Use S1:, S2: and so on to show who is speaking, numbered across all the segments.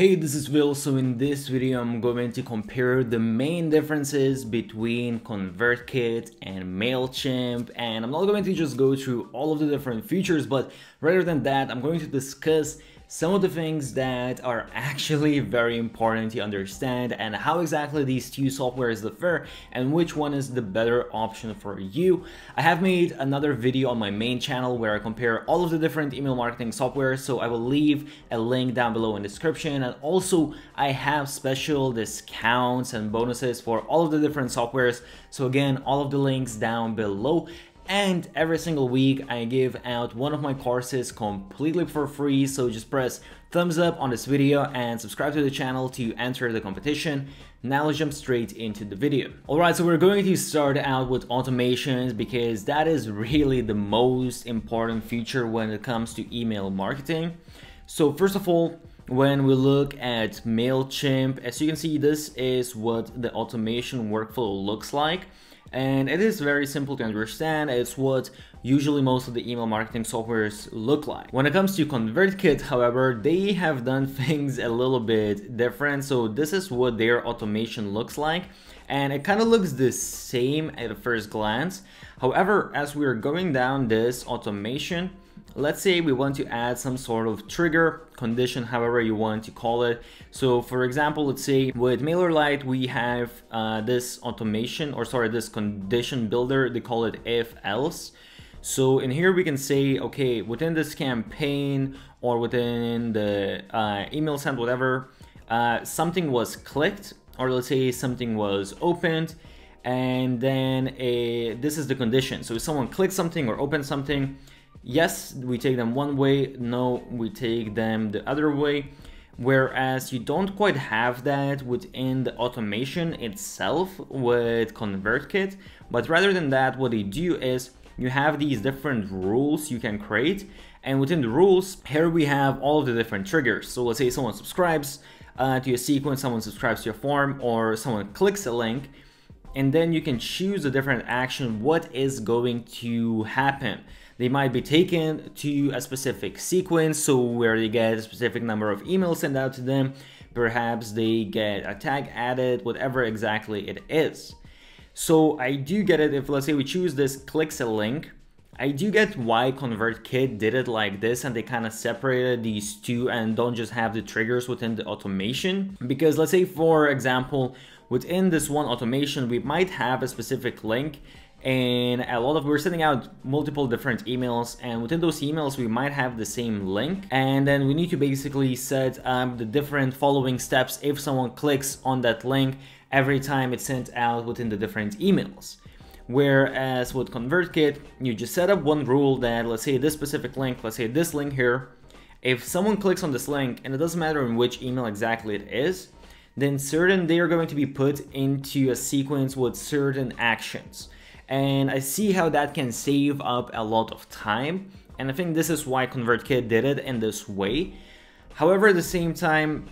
S1: Hey, this is Will. So in this video, I'm going to compare the main differences between ConvertKit and MailChimp. And I'm not going to just go through all of the different features, but rather than that, I'm going to discuss some of the things that are actually very important to understand and how exactly these two softwares differ and which one is the better option for you. I have made another video on my main channel where I compare all of the different email marketing softwares so I will leave a link down below in the description and also I have special discounts and bonuses for all of the different softwares so again all of the links down below and every single week I give out one of my courses completely for free, so just press thumbs up on this video and subscribe to the channel to enter the competition. Now let's jump straight into the video. Alright, so we're going to start out with automations because that is really the most important feature when it comes to email marketing. So first of all, when we look at MailChimp, as you can see, this is what the automation workflow looks like. And it is very simple to understand, it's what usually most of the email marketing softwares look like. When it comes to ConvertKit, however, they have done things a little bit different. So this is what their automation looks like. And it kind of looks the same at a first glance. However, as we are going down this automation, Let's say we want to add some sort of trigger, condition, however you want to call it. So for example, let's say with MailerLite, we have uh, this automation or sorry, this condition builder, they call it if else. So in here we can say, okay, within this campaign or within the uh, email sent, whatever, uh, something was clicked or let's say something was opened and then a, this is the condition. So if someone clicks something or opens something, Yes, we take them one way, no, we take them the other way. Whereas you don't quite have that within the automation itself with ConvertKit, but rather than that, what they do is you have these different rules you can create and within the rules here we have all the different triggers so let's say someone subscribes uh, to your sequence someone subscribes to your form or someone clicks a link and then you can choose a different action what is going to happen they might be taken to a specific sequence, so where they get a specific number of emails sent out to them, perhaps they get a tag added, whatever exactly it is. So I do get it if let's say we choose this clicks a link, I do get why ConvertKit did it like this and they kind of separated these two and don't just have the triggers within the automation. Because let's say for example, within this one automation, we might have a specific link and a lot of we're sending out multiple different emails and within those emails we might have the same link and then we need to basically set um, the different following steps if someone clicks on that link every time it's sent out within the different emails whereas with ConvertKit you just set up one rule that let's say this specific link let's say this link here if someone clicks on this link and it doesn't matter in which email exactly it is then certain they are going to be put into a sequence with certain actions and I see how that can save up a lot of time and I think this is why ConvertKit did it in this way. However, at the same time,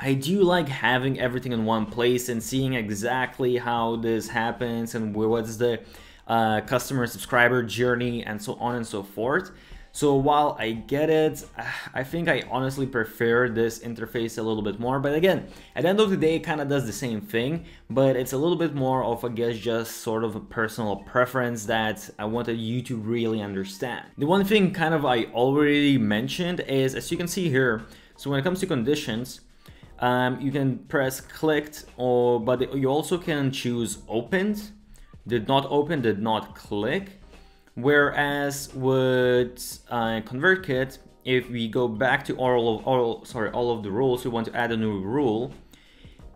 S1: I do like having everything in one place and seeing exactly how this happens and what's the uh, customer subscriber journey and so on and so forth. So while I get it, I think I honestly prefer this interface a little bit more. But again, at the end of the day, it kind of does the same thing, but it's a little bit more of, I guess, just sort of a personal preference that I wanted you to really understand. The one thing kind of I already mentioned is, as you can see here, so when it comes to conditions, um, you can press clicked, or but you also can choose opened, did not open, did not click, Whereas with uh, ConvertKit, if we go back to all of, all, sorry, all of the rules, we want to add a new rule.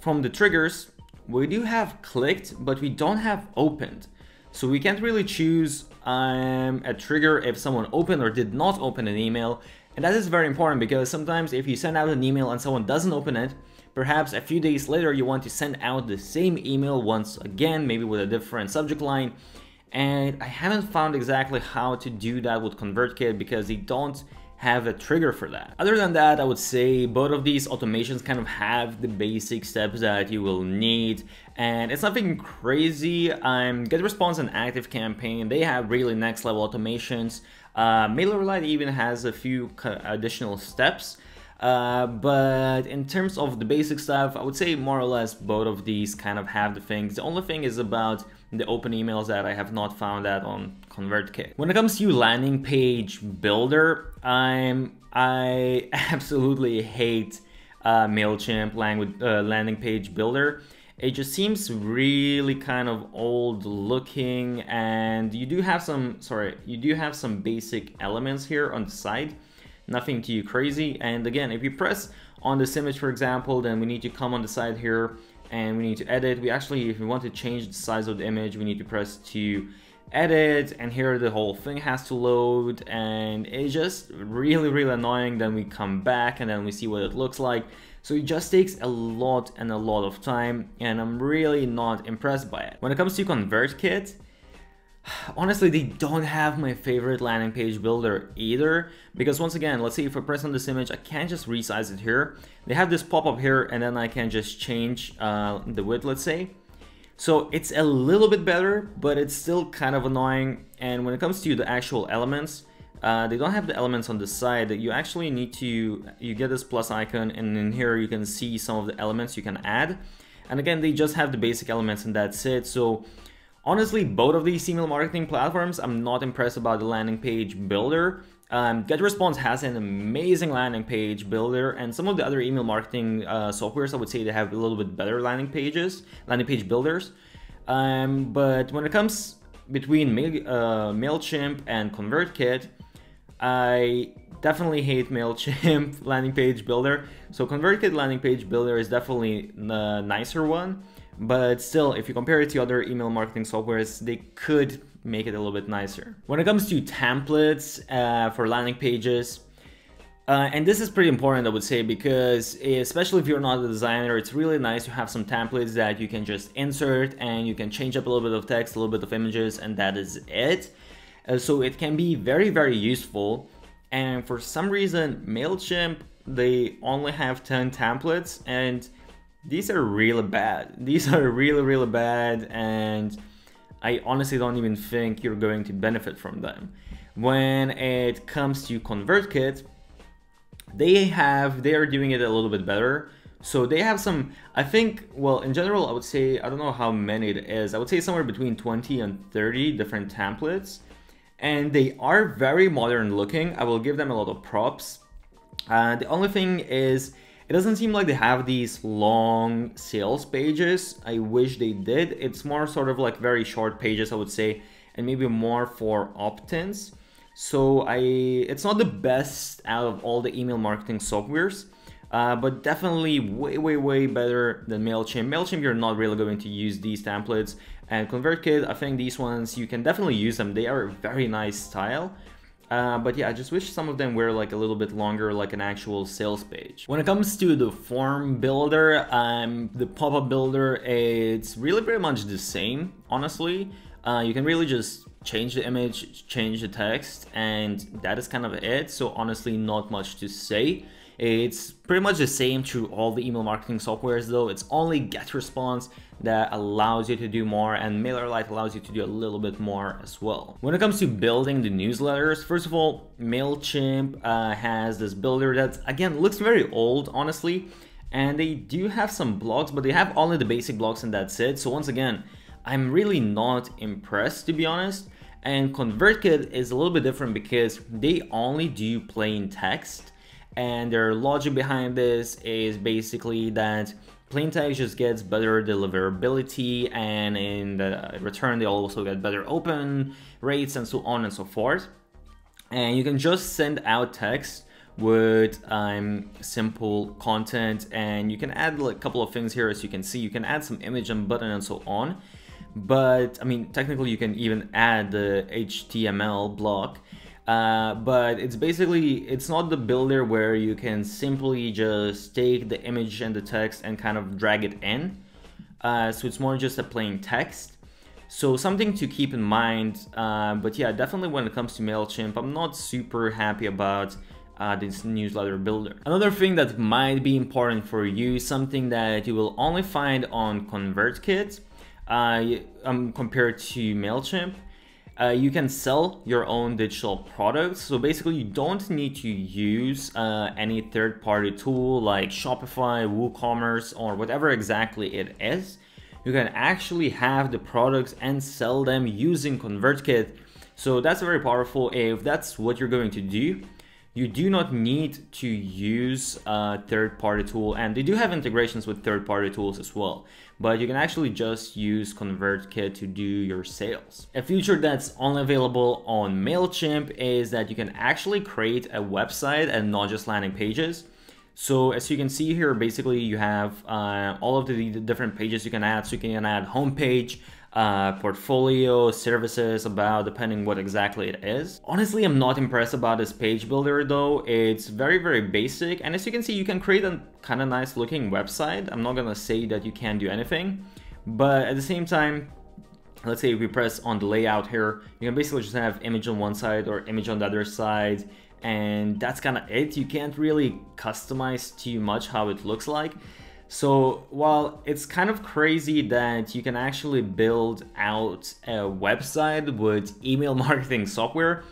S1: From the triggers, we do have clicked, but we don't have opened. So we can't really choose um, a trigger if someone opened or did not open an email. And that is very important because sometimes if you send out an email and someone doesn't open it, perhaps a few days later you want to send out the same email once again, maybe with a different subject line and I haven't found exactly how to do that with ConvertKit because they don't have a trigger for that. Other than that, I would say both of these automations kind of have the basic steps that you will need and it's nothing crazy. I'm um, GetResponse and ActiveCampaign, they have really next level automations. Uh, MailerLite even has a few additional steps. Uh, but in terms of the basic stuff, I would say more or less both of these kind of have the things. The only thing is about the open emails that I have not found that on ConvertKit. When it comes to landing page builder, I'm I absolutely hate uh, Mailchimp language uh, landing page builder. It just seems really kind of old looking, and you do have some sorry, you do have some basic elements here on the side, nothing too crazy. And again, if you press on this image, for example, then we need to come on the side here and we need to edit. We actually, if we want to change the size of the image, we need to press to edit and here the whole thing has to load and it's just really, really annoying. Then we come back and then we see what it looks like. So it just takes a lot and a lot of time and I'm really not impressed by it. When it comes to ConvertKit, Honestly, they don't have my favorite landing page builder either, because once again, let's say if I press on this image, I can't just resize it here. They have this pop-up here, and then I can just change uh, the width, let's say. So it's a little bit better, but it's still kind of annoying. And when it comes to the actual elements, uh, they don't have the elements on the side. You actually need to, you get this plus icon, and in here you can see some of the elements you can add. And again, they just have the basic elements and that's it. So Honestly, both of these email marketing platforms, I'm not impressed about the landing page builder. Um, GetResponse has an amazing landing page builder, and some of the other email marketing uh, softwares, I would say they have a little bit better landing pages, landing page builders. Um, but when it comes between Mail, uh, MailChimp and ConvertKit, I definitely hate MailChimp landing page builder. So ConvertKit landing page builder is definitely the nicer one. But still, if you compare it to other email marketing softwares, they could make it a little bit nicer. When it comes to templates uh, for landing pages, uh, and this is pretty important, I would say, because especially if you're not a designer, it's really nice to have some templates that you can just insert and you can change up a little bit of text, a little bit of images, and that is it. Uh, so it can be very, very useful. And for some reason, MailChimp, they only have 10 templates and these are really bad. These are really, really bad, and I honestly don't even think you're going to benefit from them. When it comes to ConvertKit, they have, they are doing it a little bit better. So they have some, I think, well, in general, I would say, I don't know how many it is. I would say somewhere between 20 and 30 different templates. And they are very modern looking. I will give them a lot of props. Uh, the only thing is it doesn't seem like they have these long sales pages. I wish they did. It's more sort of like very short pages, I would say, and maybe more for opt-ins. So I, it's not the best out of all the email marketing softwares, uh, but definitely way, way, way better than MailChimp. MailChimp, you're not really going to use these templates. And ConvertKit, I think these ones, you can definitely use them. They are a very nice style, uh, but yeah, I just wish some of them were like a little bit longer, like an actual sales page. When it comes to the form builder, um, the pop-up builder, it's really pretty much the same, honestly. Uh, you can really just change the image, change the text, and that is kind of it. So honestly, not much to say. It's pretty much the same through all the email marketing softwares though. It's only GetResponse that allows you to do more and MailerLite allows you to do a little bit more as well. When it comes to building the newsletters, first of all, MailChimp uh, has this builder that again looks very old honestly and they do have some blogs but they have only the basic blogs and that's it. So once again, I'm really not impressed to be honest and ConvertKit is a little bit different because they only do plain text and their logic behind this is basically that plain text just gets better deliverability and in the return they also get better open rates and so on and so forth. And you can just send out text with um, simple content and you can add like, a couple of things here as you can see. You can add some image and button and so on. But I mean, technically you can even add the HTML block uh, but it's basically it's not the builder where you can simply just take the image and the text and kind of drag it in uh, so it's more just a plain text so something to keep in mind uh, but yeah definitely when it comes to MailChimp I'm not super happy about uh, this newsletter builder. Another thing that might be important for you, something that you will only find on ConvertKit uh, um, compared to MailChimp, uh, you can sell your own digital products. So basically you don't need to use uh, any third-party tool like Shopify, WooCommerce, or whatever exactly it is. You can actually have the products and sell them using ConvertKit. So that's very powerful if that's what you're going to do you do not need to use a third-party tool and they do have integrations with third-party tools as well but you can actually just use ConvertKit to do your sales. A feature that's only available on MailChimp is that you can actually create a website and not just landing pages. So as you can see here, basically you have uh, all of the different pages you can add. So you can add homepage, uh, portfolio, services about, depending what exactly it is. Honestly, I'm not impressed about this page builder though. It's very, very basic. And as you can see, you can create a kind of nice looking website. I'm not gonna say that you can't do anything, but at the same time, let's say we press on the layout here, you can basically just have image on one side or image on the other side. And that's kind of it. You can't really customize too much how it looks like. So while it's kind of crazy that you can actually build out a website with email marketing software,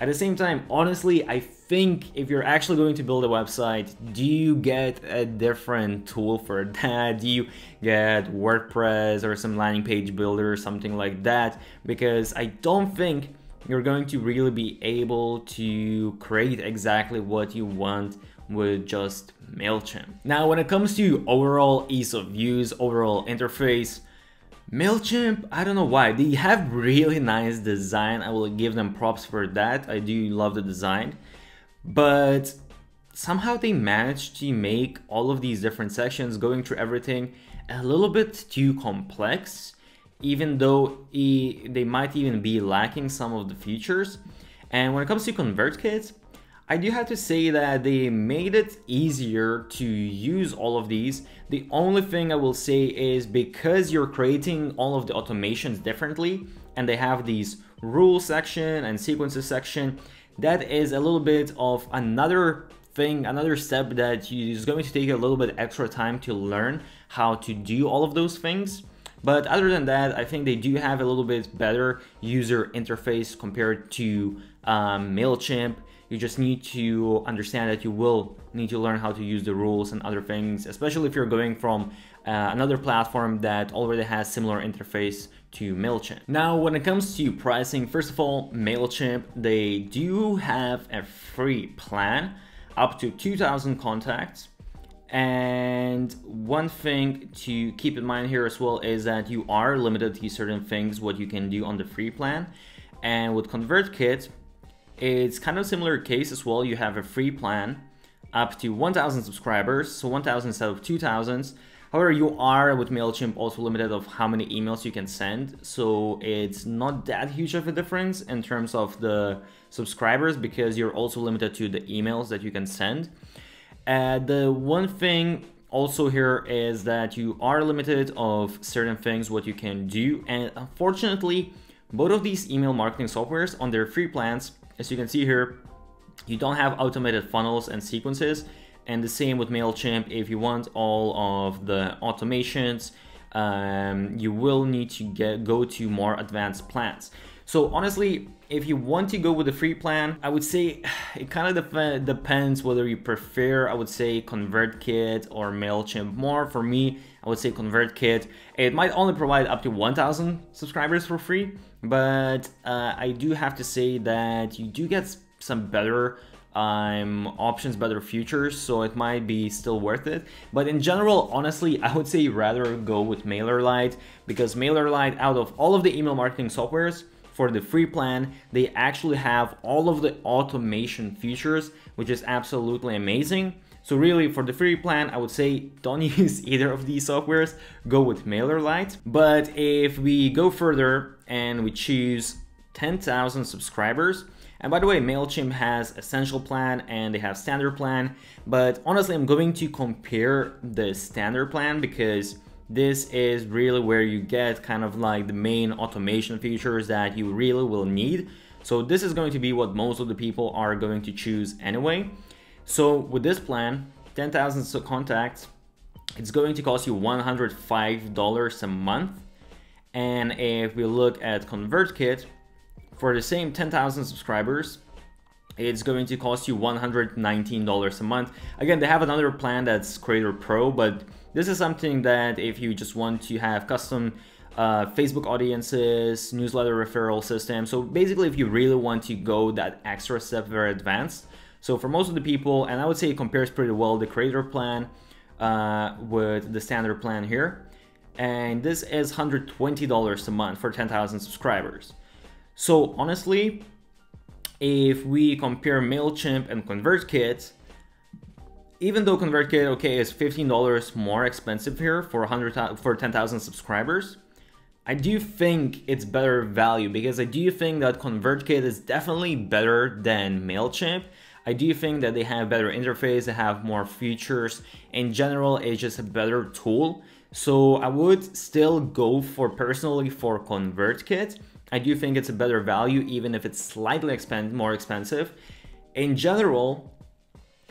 S1: at the same time, honestly, I think if you're actually going to build a website, do you get a different tool for that? Do you get WordPress or some landing page builder or something like that? Because I don't think you're going to really be able to create exactly what you want with just MailChimp. Now, when it comes to overall ease of use, overall interface, MailChimp, I don't know why, they have really nice design. I will give them props for that. I do love the design, but somehow they managed to make all of these different sections going through everything a little bit too complex, even though they might even be lacking some of the features. And when it comes to ConvertKit, I do have to say that they made it easier to use all of these. The only thing I will say is because you're creating all of the automations differently and they have these rule section and sequences section, that is a little bit of another thing, another step that is going to take a little bit extra time to learn how to do all of those things. But other than that, I think they do have a little bit better user interface compared to um, MailChimp you just need to understand that you will need to learn how to use the rules and other things, especially if you're going from uh, another platform that already has similar interface to MailChimp. Now, when it comes to pricing, first of all, MailChimp, they do have a free plan up to 2000 contacts. And one thing to keep in mind here as well is that you are limited to certain things, what you can do on the free plan. And with ConvertKit, it's kind of similar case as well. You have a free plan up to 1,000 subscribers, so 1,000 instead of 2,000. However, you are with MailChimp also limited of how many emails you can send. So it's not that huge of a difference in terms of the subscribers because you're also limited to the emails that you can send. Uh, the one thing also here is that you are limited of certain things what you can do. And unfortunately, both of these email marketing softwares on their free plans as you can see here, you don't have automated funnels and sequences. And the same with MailChimp, if you want all of the automations, um, you will need to get, go to more advanced plans. So honestly, if you want to go with the free plan, I would say it kind of depends whether you prefer, I would say ConvertKit or MailChimp more. For me, I would say ConvertKit. It might only provide up to 1,000 subscribers for free, but uh, I do have to say that you do get some better um, options, better features, so it might be still worth it. But in general, honestly, I would say rather go with MailerLite because MailerLite, out of all of the email marketing softwares, for the free plan. They actually have all of the automation features, which is absolutely amazing. So really for the free plan, I would say don't use either of these softwares, go with MailerLite. But if we go further and we choose 10,000 subscribers, and by the way, MailChimp has essential plan and they have standard plan, but honestly, I'm going to compare the standard plan because this is really where you get kind of like the main automation features that you really will need. So this is going to be what most of the people are going to choose anyway. So with this plan, 10,000 contacts, it's going to cost you $105 a month. And if we look at ConvertKit, for the same 10,000 subscribers, it's going to cost you $119 a month. Again, they have another plan that's Creator Pro, but this is something that if you just want to have custom uh, Facebook audiences, newsletter referral system. So basically, if you really want to go that extra step very advanced. So for most of the people, and I would say it compares pretty well the creator plan uh, with the standard plan here. And this is $120 a month for 10,000 subscribers. So honestly, if we compare MailChimp and ConvertKit, even though ConvertKit, okay, is $15 more expensive here for for 10,000 subscribers, I do think it's better value because I do think that ConvertKit is definitely better than MailChimp. I do think that they have better interface, they have more features. In general, it's just a better tool. So I would still go for personally for ConvertKit I do think it's a better value, even if it's slightly expen more expensive. In general,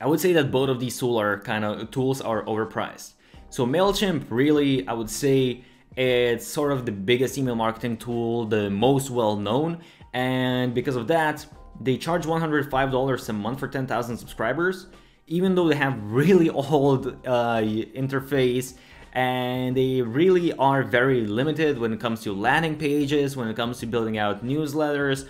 S1: I would say that both of these tool are kind of tools are overpriced. So Mailchimp really, I would say, it's sort of the biggest email marketing tool, the most well known, and because of that, they charge $105 a month for 10,000 subscribers, even though they have really old uh, interface and they really are very limited when it comes to landing pages, when it comes to building out newsletters,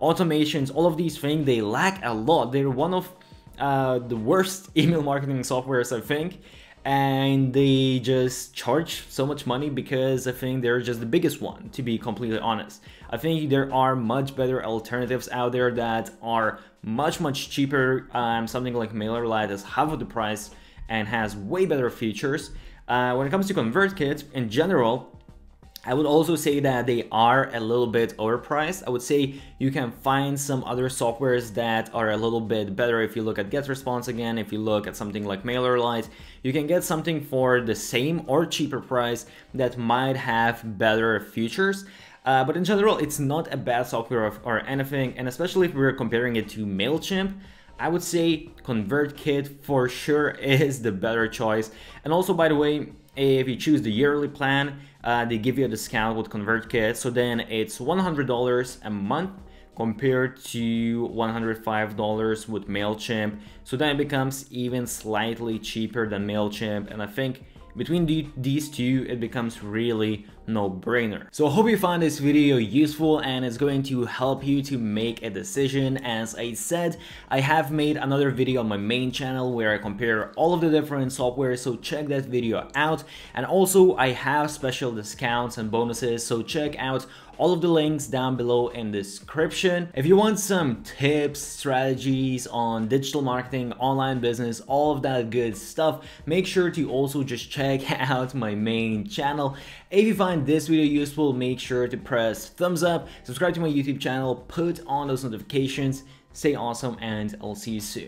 S1: automations, all of these things, they lack a lot. They're one of uh, the worst email marketing softwares, I think. And they just charge so much money because I think they're just the biggest one, to be completely honest. I think there are much better alternatives out there that are much, much cheaper. Um, something like MailerLite is half of the price and has way better features uh, when it comes to ConvertKit in general, I would also say that they are a little bit overpriced. I would say you can find some other softwares that are a little bit better. If you look at GetResponse again, if you look at something like MailerLite, you can get something for the same or cheaper price that might have better features. Uh, but in general, it's not a bad software or anything. And especially if we're comparing it to MailChimp, I would say ConvertKit for sure is the better choice. And also, by the way, if you choose the yearly plan, uh, they give you a discount with ConvertKit. So then it's $100 a month compared to $105 with MailChimp. So then it becomes even slightly cheaper than MailChimp. And I think between the, these two, it becomes really no-brainer. So I hope you found this video useful and it's going to help you to make a decision. As I said, I have made another video on my main channel where I compare all of the different software, so check that video out. And also I have special discounts and bonuses, so check out all of the links down below in the description. If you want some tips, strategies on digital marketing, online business, all of that good stuff, make sure to also just check out my main channel if you find this video useful, make sure to press thumbs up, subscribe to my YouTube channel, put on those notifications, stay awesome, and I'll see you soon.